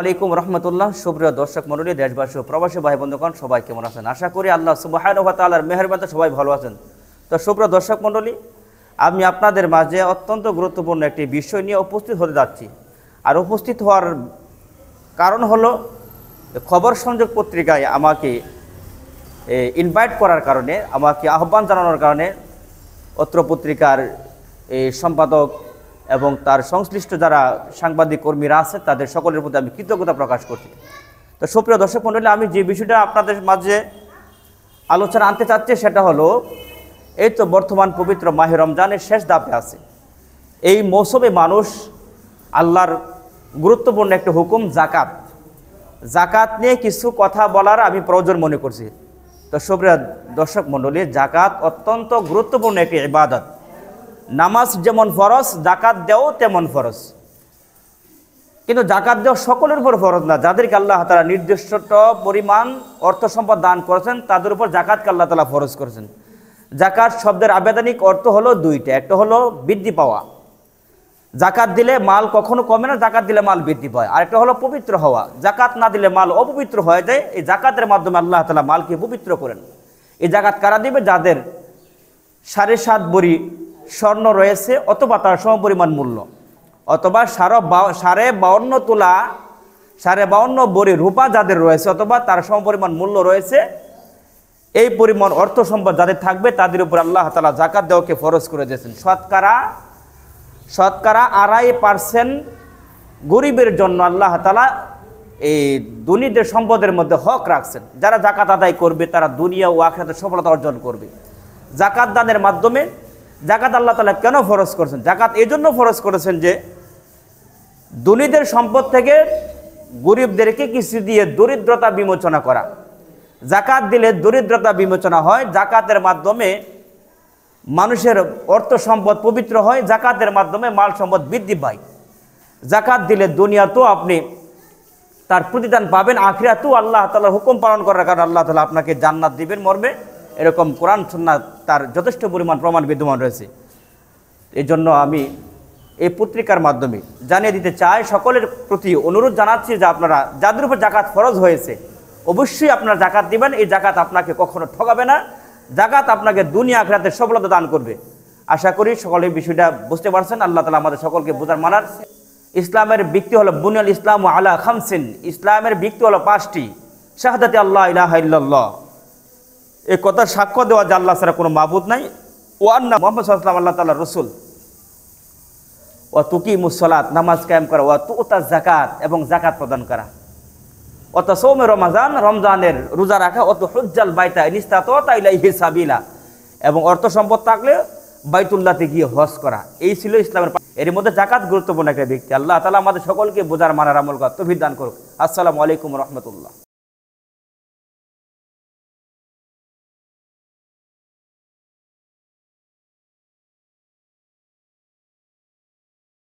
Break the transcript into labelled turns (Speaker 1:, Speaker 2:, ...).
Speaker 1: আলাইকুম রহমতুল্লাহ সুপ্রিয় দর্শক মন্ডলী দেশবাসী প্রবাসী ভাই বন্ধুগণ সবাই কেমন আছেন আশা করি আল্লাহ সুবাহর মেহরবান সবাই ভালো আছেন তো সুপ্রিয় দর্শক মন্ডলী আমি আপনাদের মাঝে অত্যন্ত গুরুত্বপূর্ণ একটি বিষয় নিয়ে উপস্থিত হতে যাচ্ছি আর উপস্থিত হওয়ার কারণ হলো খবর সংযোগ পত্রিকায় আমাকে ইনভাইট করার কারণে আমাকে আহ্বান জানানোর কারণে অত্র পত্রিকার সম্পাদক এবং তার সংশ্লিষ্ট যারা সাংবাদিক কর্মীরা আছে তাদের সকলের প্রতি আমি কৃতজ্ঞতা প্রকাশ করছি তো সুপ্রিয় দর্শক মন্ডলী আমি যে বিষয়টা আপনাদের মাঝে আলোচনা আনতে চাচ্ছি সেটা হলো এই তো বর্তমান পবিত্র মাহে রমজানের শেষ দাপে আছে এই মৌসুমে মানুষ আল্লাহর গুরুত্বপূর্ণ একটা হুকুম জাকাত জাকাত নিয়ে কিছু কথা বলার আমি প্রয়োজন মনে করছি তো সুপ্রিয় দর্শক মন্ডলী জাকাত অত্যন্ত গুরুত্বপূর্ণ একটি ইবাদত নামাজ যেমন ফরজ জাকাত দেওয়াও তেমন ফরজ কিন্তু জাকাত দেওয়া সকলের উপর ফরজ না যাদেরকে আল্লাহ তালা নির্দিষ্ট পরিমাণ অর্থ সম্পদ দান করেছেন তাদের উপর জাকাতকে আল্লাহ তালা ফরজ করেছেন জাকাত শব্দের আবেদনিক অর্থ হলো দুইটা একটা হলো বৃদ্ধি পাওয়া জাকাত দিলে মাল কখনো কমে না জাকাত দিলে মাল বৃদ্ধি পায় আর একটা হলো পবিত্র হওয়া জাকাত না দিলে মাল অপবিত্র হয়ে যায় এই জাকাতের মাধ্যমে আল্লাহ তালা মালকে পবিত্র করেন এই জাকাত কারা দিবে যাদের সাড়ে সাত বড়ি স্বর্ণ রয়েছে অথবা তার সমপরিমাণ মূল্য অথবা সারো সাড়ে বাউন্ন তোলা সাড়ে বাউন্ন বড়ি রূপা যাদের রয়েছে অথবা তার সমপরিমাণ মূল্য রয়েছে এই পরিমাণ অর্থ সম্পদ যাদের থাকবে তাদের উপর আল্লাহ তালা জাকাত দেওয়াকে ফরজ করে দিয়েছেন শতকরা শতকরা আড়াই পার্সেন্ট গরিবের জন্য আল্লাহ তালা এই দুনিদের সম্পদের মধ্যে হক রাখছেন যারা জাকাত আদায় করবে তারা দুনিয়া ও আখরাতে সফলতা অর্জন করবে জাকাত দানের মাধ্যমে জাকাত আল্লাহ তালা কেন ফরজ করেছেন জাকাত এই জন্য ফরজ করেছেন যে ধনীদের সম্পদ থেকে গরিবদেরকে কিছু দিয়ে দরিদ্রতা বিমোচনা করা জাকাত দিলে দরিদ্রতা বিমোচনা হয় জাকাতের মাধ্যমে মানুষের অর্থ সম্পদ পবিত্র হয় জাকাতের মাধ্যমে মাল সম্পদ বৃদ্ধি পায় জাকাত দিলে দুনিয়াতেও আপনি তার প্রতিদান পাবেন আখিরাতেও আল্লাহ তালার হুকুম পালন করার কারণে আল্লাহ তালা আপনাকে জান্নাত দিবেন মর্মে এরকম কোরআন সুন্নাত তার যথেষ্ট পরিমাণ প্রমাণ বিদ্যমান রয়েছে এজন্য আমি এই পত্রিকার মাধ্যমে জানিয়ে দিতে চাই সকলের প্রতি অনুরোধ জানাচ্ছি যে আপনারা যাদের উপর জাকাত ফরজ হয়েছে অবশ্যই আপনারা জাকাত দিবেন এই জাকাত আপনাকে কখনো ঠকাবে না জাকাত আপনাকে দুনিয়া আখরাতে সফলতা দান করবে আশা করি সকলে বিষয়টা বুঝতে পারছেন আল্লাহ তালা আমাদের সকলকে বোঝার মানার ইসলামের ব্যক্তি হলো বুনিয়াল ইসলাম আলা খামসিন ইসলামের ব্যক্তি হলো পাঁচটি শাহদাতে আল্লাহ ইহ্লা এই কথা সাক্ষ্য দেওয়া যে আল্লাহ ছাড়া কোনো মাহবুদ নাই ওয়ান না মোহাম্মদ সাল্লাম আল্লাহ তাল্লাহ রসুল ও তুকি মুসলাত নামাজ কায়েম করা ও তু তা জাকাত এবং জাকাত প্রদান করা অত সৌমে রমাজান রমজানের রোজা রাখা অত হজ্জাল বাইতা নিস্তা তো তাইলা ইহে সাবিলা এবং অর্থ সম্পদ থাকলে বাইতুল্লাতে গিয়ে হস করা এই ছিল ইসলামের এর মধ্যে জাকাত গুরুত্বপূর্ণ একটা ব্যক্তি আল্লাহ তালা আমাদের সকলকে বোঝার মানার আমল কর তভির দান করুক আসসালামু আলাইকুম রহমতুল্লাহ